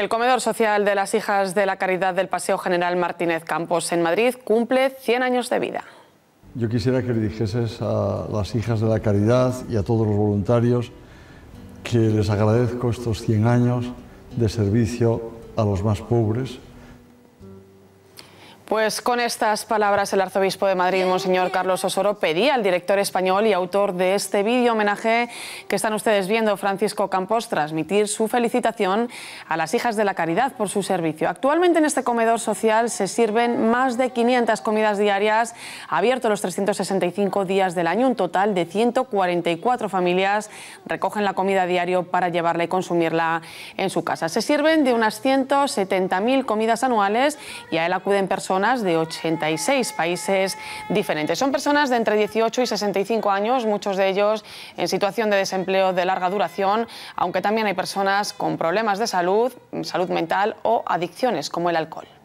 El comedor social de las Hijas de la Caridad del Paseo General Martínez Campos en Madrid cumple 100 años de vida. Yo quisiera que le dijeses a las Hijas de la Caridad y a todos los voluntarios que les agradezco estos 100 años de servicio a los más pobres pues con estas palabras el arzobispo de Madrid, Monseñor Carlos Osoro, pedía al director español y autor de este vídeo homenaje que están ustedes viendo, Francisco Campos, transmitir su felicitación a las hijas de la caridad por su servicio. Actualmente en este comedor social se sirven más de 500 comidas diarias, abierto los 365 días del año, un total de 144 familias recogen la comida diario para llevarla y consumirla en su casa. Se sirven de unas 170.000 comidas anuales y a él acuden personas de 86 países diferentes. Son personas de entre 18 y 65 años, muchos de ellos en situación de desempleo de larga duración, aunque también hay personas con problemas de salud, salud mental o adicciones como el alcohol.